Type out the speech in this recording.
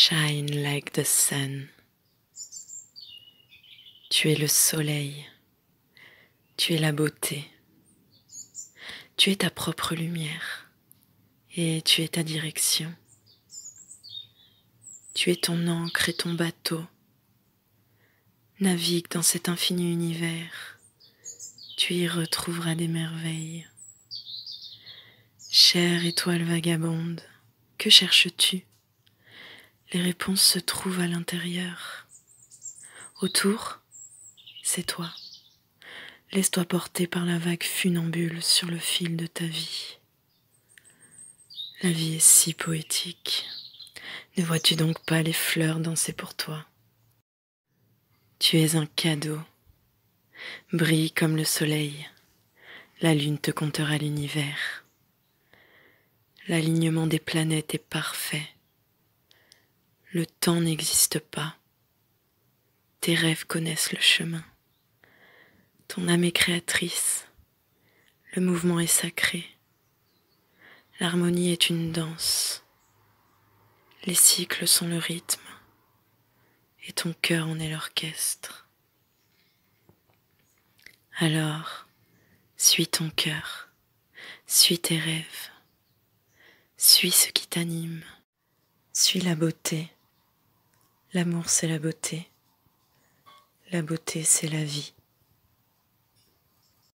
Shine like the sun. Tu es le soleil. Tu es la beauté. Tu es ta propre lumière. Et tu es ta direction. Tu es ton ancre et ton bateau. Navigue dans cet infini univers. Tu y retrouveras des merveilles. Chère étoile vagabonde, que cherches-tu les réponses se trouvent à l'intérieur. Autour, c'est toi. Laisse-toi porter par la vague funambule sur le fil de ta vie. La vie est si poétique. Ne vois-tu donc pas les fleurs danser pour toi Tu es un cadeau. Brille comme le soleil. La lune te comptera l'univers. L'alignement des planètes est parfait. Le temps n'existe pas. Tes rêves connaissent le chemin. Ton âme est créatrice. Le mouvement est sacré. L'harmonie est une danse. Les cycles sont le rythme. Et ton cœur en est l'orchestre. Alors, suis ton cœur. Suis tes rêves. Suis ce qui t'anime. Suis la beauté. L'amour, c'est la beauté. La beauté, c'est la vie.